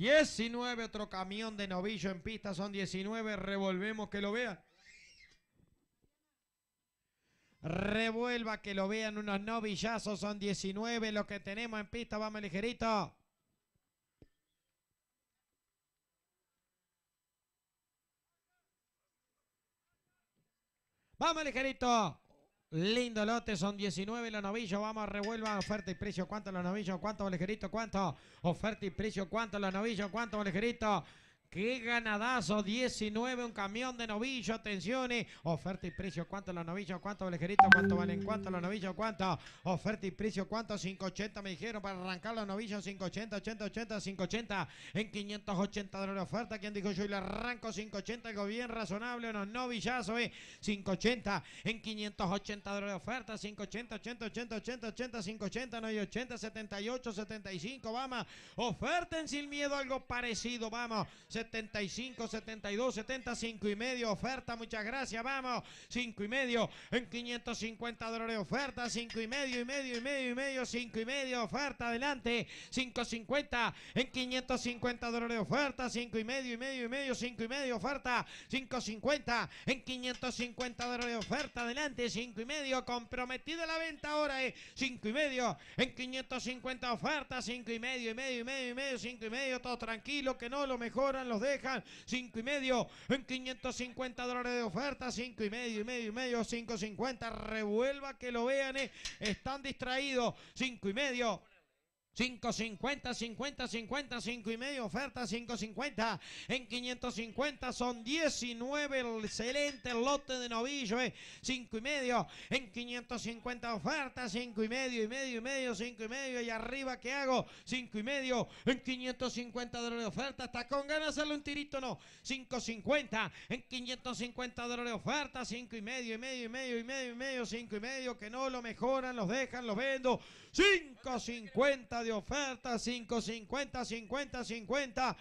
19, otro camión de novillo en pista, son 19, revolvemos que lo vean. Revuelva que lo vean unos novillazos, son 19 los que tenemos en pista, vamos ligerito. Vamos ligerito. Lindo lote, son 19 los novillos. Vamos, revuelvan oferta y precio. ¿Cuánto los novillos? ¿Cuánto bolejerito? ¿Cuánto? Oferta y precio. ¿Cuánto los novillos? ¿Cuánto bolejerito? Qué ganadazo, 19, un camión de novillo, atenciones, eh. oferta y precio, ¿cuánto los novillos? ¿Cuánto lejeritos? ¿Cuánto valen? ¿Cuánto los novillos? ¿Cuánto? Oferta y precio, ¿cuánto? 580 me dijeron para arrancar los novillos, 580, 80, 80, 580, en 580 dólares oferta, ¿quién dijo yo? Y le arranco 580, algo bien razonable, unos novillazos, eh, 580, en 580 dólares oferta, 580, 80, 80, 80, 80, 580, no hay 80, 78, 75, vamos, oferten sin miedo algo parecido, vamos, 75, 72, 75 y medio. Oferta, muchas gracias. Vamos, 5 y medio en 550 dólares. Oferta, 5 y medio, y medio, y medio, y medio, 5 y medio. Oferta, adelante, 550 en 550 dólares. Oferta, 5 y medio, y medio, y medio, 5 y medio. Oferta, 550 en 550 dólares. Oferta, adelante, 5 y medio. comprometido la venta ahora es 5 y medio en 550 oferta, 5 y medio, y medio, y medio, y medio, 5 y medio. Todo tranquilo, que no lo mejoran los dejan. cinco y medio en 550 dólares de oferta. cinco y medio, y medio, y medio, 5.50. Revuelva que lo vean. Eh. Están distraídos. cinco y medio. 550, 50, 50, 5 y medio, oferta 550 en 550, son 19, el excelente lote de novillo, eh, 5 y medio en 550, oferta 5 y medio, y medio, y medio, 5 y medio, y arriba, ¿qué hago? 5 y medio en 550 dólares de oferta, está con ganas de hacerle un tirito, no, 550 en 550 dólares de oferta, 5 y medio, y medio, y medio, y medio, y medio, 5 y medio, que no lo mejoran, los dejan, los vendo, 5.50 de oferta, 5.50, 50, 50.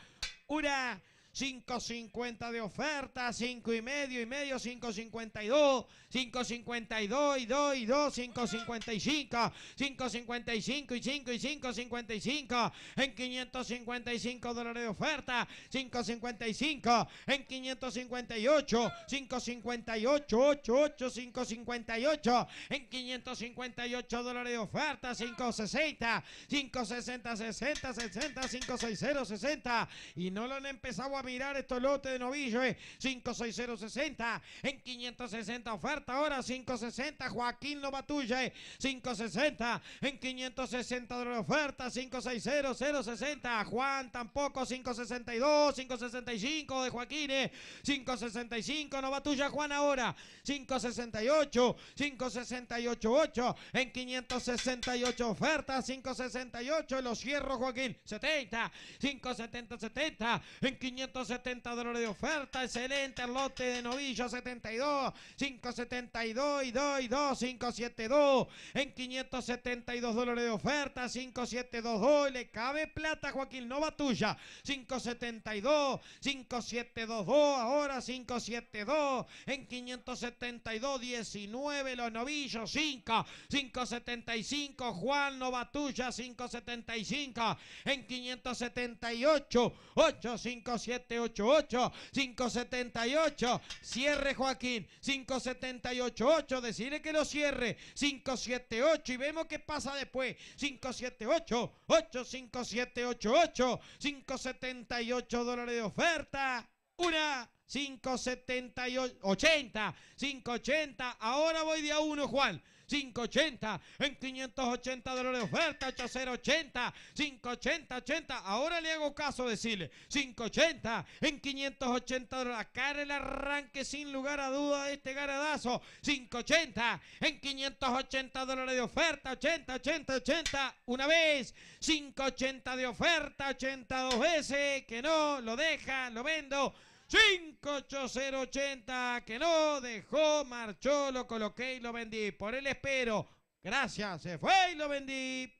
Una 5.50 de oferta, 5 y medio y medio, 5.52, 5.52 y 2 y 2, 5.55, 5.55 y 5 y 5.55 en 555 dólares de oferta, 5.55 en 558, 5.58, 8, 8, 5.58 en 558 dólares de oferta, 5.60, 5.60, 60, 60, 5.60, 60 y no lo han empezado a mirar estos lotes de novillo 56060, eh. en 560 oferta ahora 560 Joaquín Novatuya es eh. 560 en 560 de la oferta 560 Juan tampoco 562 565 de Joaquín 565 eh. 565 Novatuya Juan ahora 568 568 en 568 oferta 568 los cierro Joaquín 70 570 70 en 500 570 dólares de oferta. Excelente lote de novillos, 72, 572 y 2 y 2, 572 en 572 dólares de oferta, 572, le cabe plata Joaquín Nova tuya. 572, 5722 ahora 572 en 572 19 los novillos 5, 575 Juan Nova tuya 575 en 578 857 578-578. Cierre, Joaquín. 578-8. Decirle que lo cierre. 578. Y vemos qué pasa después. 578-85788. 578 dólares de oferta. Una. 578, 80, 580. Ahora voy de a uno, Juan. 580 en 580 dólares de oferta, 80 580, 80. Ahora le hago caso decirle, 580 en 580 dólares. Acá el arranque sin lugar a duda de este garadazo. 580 en 580 dólares de oferta, 80, 80, 80. Una vez, 580 de oferta, dos veces, que no, lo deja, lo vendo. 58080, que no dejó, marchó, lo coloqué y lo vendí. Por él espero. Gracias, se fue y lo vendí.